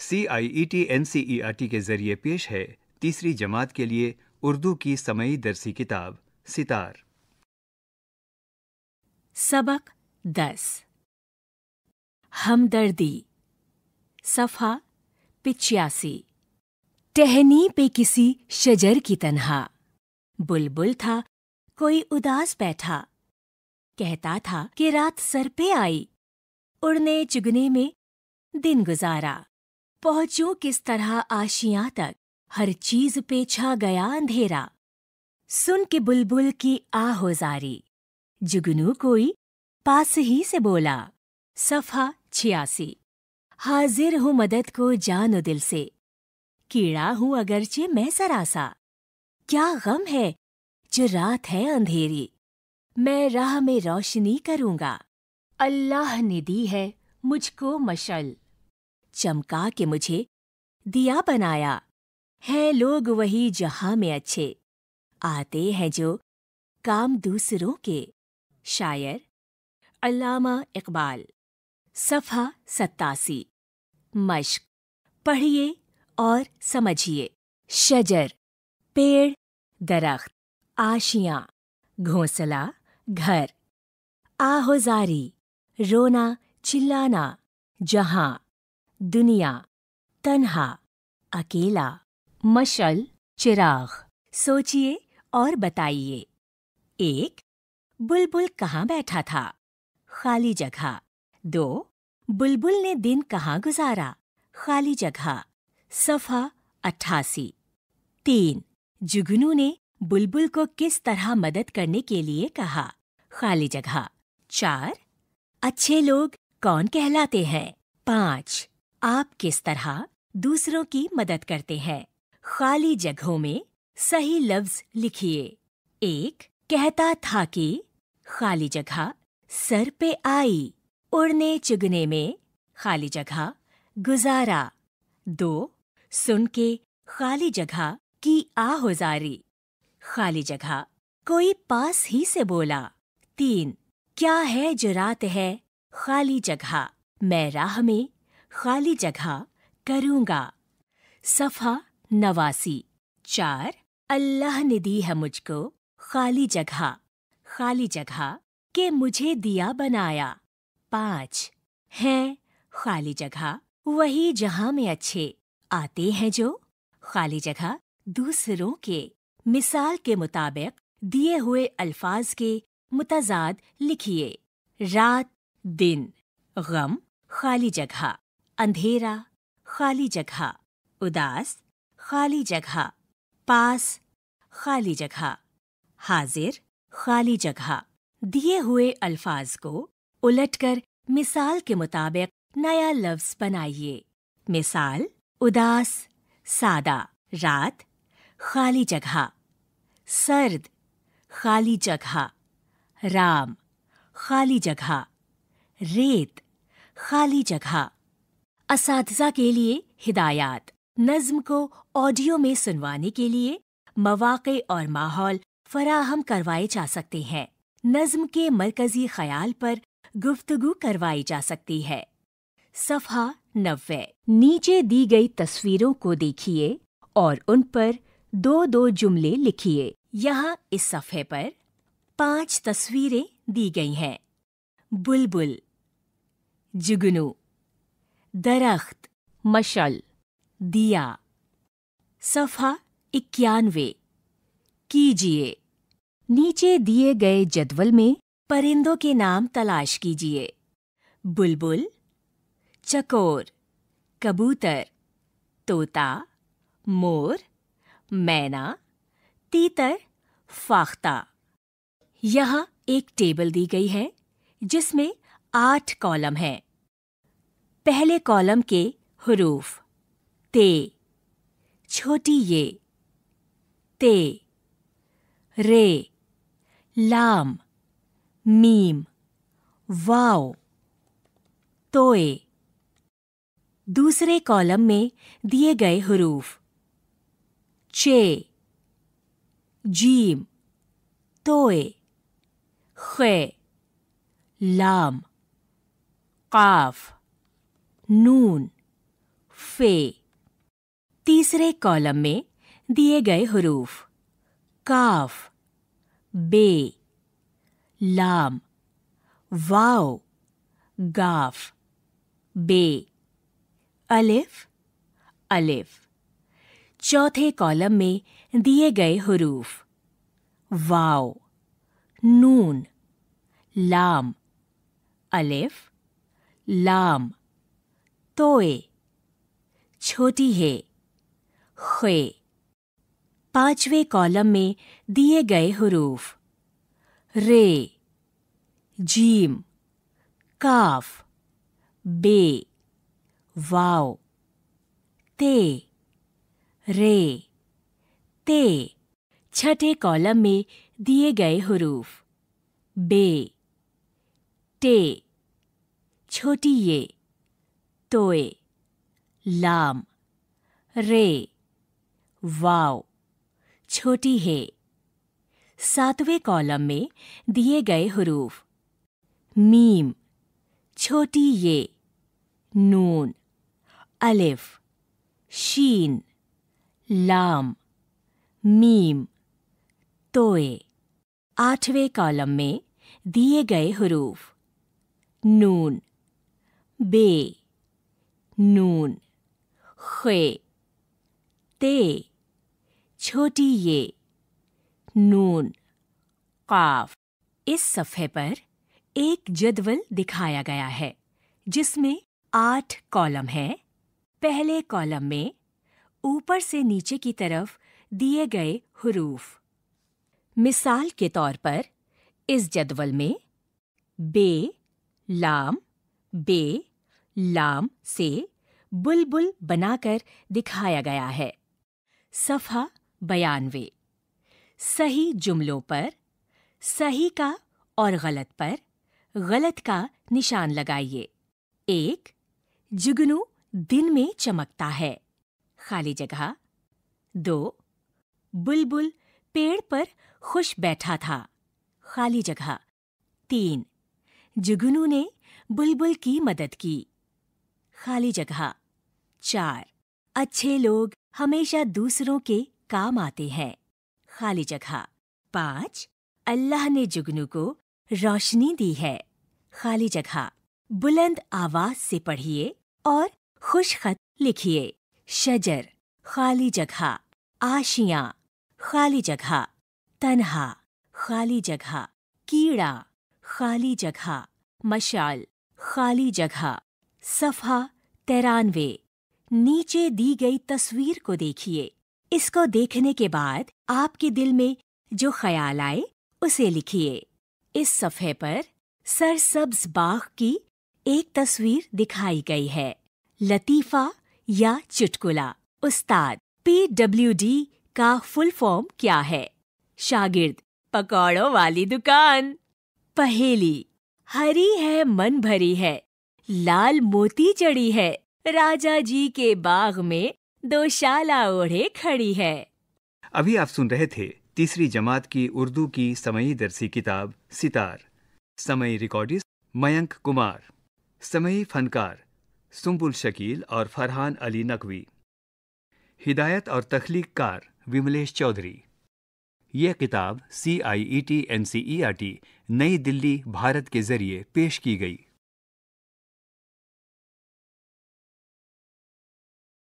C I E T N C E R T के जरिए पेश है तीसरी जमात के लिए उर्दू की समयी दरसी किताब सितार सबक दस हमदर्दी सफ़ा पिचयासी टहनी पे किसी शजर की तनहा बुलबुल था कोई उदास बैठा कहता था कि रात सर पे आई उड़ने चुगने में दिन गुजारा पहुंचो किस तरह आशिया तक हर चीज पे छा गया अंधेरा सुन के बुलबुल की आहोजारी जुगनू कोई पास ही से बोला सफा छियासी हाजिर हूँ मदद को जानो दिल से कीड़ा हूँ अगरचे मैं सरासा क्या गम है जो रात है अंधेरी मैं राह में रोशनी करूँगा अल्लाह ने दी है मुझको मशल चमका के मुझे दिया बनाया हैं लोग वही जहां में अच्छे आते हैं जो काम दूसरों के शायर अल्लामा इकबाल सफ़ा सत्तासी मश्क पढ़िए और समझिए शजर पेड़ दरख्त आशियाँ घोंसला घर आहोजारी रोना चिल्लाना जहाँ दुनिया तन्हा अकेला मशल चिराग सोचिए और बताइए एक बुलबुल कहाँ बैठा था खाली जगह दो बुलबुल ने दिन कहाँ गुजारा खाली जगह सफा अट्ठासी तीन जुगनू ने बुलबुल को किस तरह मदद करने के लिए कहा खाली जगह चार अच्छे लोग कौन कहलाते हैं पाँच आप किस तरह दूसरों की मदद करते हैं खाली जगहों में सही लफ्ज लिखिए एक कहता था कि खाली जगह सर पे आई उड़ने चुगने में खाली जगह गुजारा दो सुन के खाली जगह की आहुजारी खाली जगह कोई पास ही से बोला तीन क्या है जो रात है खाली जगह मैं राह में खाली जगह करूंगा सफा नवासी चार अल्लाह ने दी है मुझको खाली जगह खाली जगह के मुझे दिया बनाया पाँच हैं खाली जगह वही जहाँ में अच्छे आते हैं जो खाली जगह दूसरों के मिसाल के मुताबिक दिए हुए अल्फाज के मुतजाद लिखिए रात दिन गम खाली जगह अंधेरा खाली जगह उदास खाली जगह पास खाली जगह हाजिर खाली जगह दिए हुए अल्फाज को उलटकर मिसाल के मुताबिक नया लफ्ज बनाइए मिसाल उदास सादा रात खाली जगह सर्द खाली जगह राम खाली जगह रेत खाली जगह इस के लिए हिदायत नज्म को ऑडियो में सुनवाने के लिए मवाक़े और माहौल फराहम करवाए जा सकते हैं नज्म के मरकजी ख्याल पर गुफ्तगु करवाई जा सकती है सफ़ा नब्बे नीचे दी गई तस्वीरों को देखिए और उन पर दो दो जुमले लिखिए यहाँ इस सफ़े पर पांच तस्वीरें दी गई हैं बुलबुल जुगनू दरख्त मशल दिया सफ़ा इक्यानवे कीजिए नीचे दिए गए जदवल में परिंदों के नाम तलाश कीजिए बुलबुल चकोर कबूतर तोता मोर मैना तीतर फाख्ता यहाँ एक टेबल दी गई है जिसमें आठ कॉलम हैं पहले कॉलम के हरूफ ते छोटी ये ते रे लाम मीम वाओ तोए दूसरे कॉलम में दिए गए हरूफ चे जीम तोए खे लाम काफ़ नून फे तीसरे कॉलम में दिए गए हरूफ काफ बे लाम वाओ गाफ बे अलिफ अलिफ चौथे कॉलम में दिए गए हरूफ वाओ नून लाम अलिफ लाम तोए छोटी है खे पांचवें कॉलम में दिए गए हरूफ रे जीम काफ बे वाओ ते रे ते छठे कॉलम में दिए गए हरूफ बे टे छोटी ये तोए लाम रे वाव छोटी हे सातवें कॉलम में दिए गए हरूफ मीम छोटी ये नून अलिफ शीन लाम मीम तोए आठवें कॉलम में दिए गए हरूफ नून बे नून खे ते छोटी ये नून काफ इस सफ़े पर एक जदवल दिखाया गया है जिसमें आठ कॉलम है पहले कॉलम में ऊपर से नीचे की तरफ दिए गए हरूफ मिसाल के तौर पर इस जदवल में बे लाम बे लाम से बुलबुल बनाकर दिखाया गया है सफा बयानवे सही जुमलों पर सही का और गलत पर गलत का निशान लगाइए एक जुगनू दिन में चमकता है खाली जगह दो बुलबुल पेड़ पर खुश बैठा था खाली जगह तीन जुगनू ने बुलबुल की मदद की खाली जगह चार अच्छे लोग हमेशा दूसरों के काम आते हैं खाली जगह पाँच अल्लाह ने जुगनू को रोशनी दी है खाली जगह बुलंद आवाज से पढ़िए और खुश खत लिखिए शजर खाली जगह आशिया खाली जगह तनहा खाली जगह कीड़ा खाली जगह मशाल खाली जगह सफा तिरानवे नीचे दी गई तस्वीर को देखिए इसको देखने के बाद आपके दिल में जो ख्याल आए उसे लिखिए इस सफ़े पर सरसब्ज बाग की एक तस्वीर दिखाई गई है लतीफ़ा या चुटकुला उस्ताद पी डब्ल्यू डी का फुल फॉर्म क्या है शागिर्द पकौड़ों वाली दुकान पहेली हरी है मन भरी है लाल मोती चढ़ी है राजा जी के बाग में दो शाला ओढ़े खड़ी है अभी आप सुन रहे थे तीसरी जमात की उर्दू की समयी दर्सी किताब सितार समय रिकॉर्डिस्ट मयंक कुमार समयी फनकार सुम्बुल शकील और फरहान अली नकवी हिदायत और तख्लीककार विमलेश चौधरी यह किताब C I E T N C E R T नई दिल्ली भारत के जरिए पेश की गई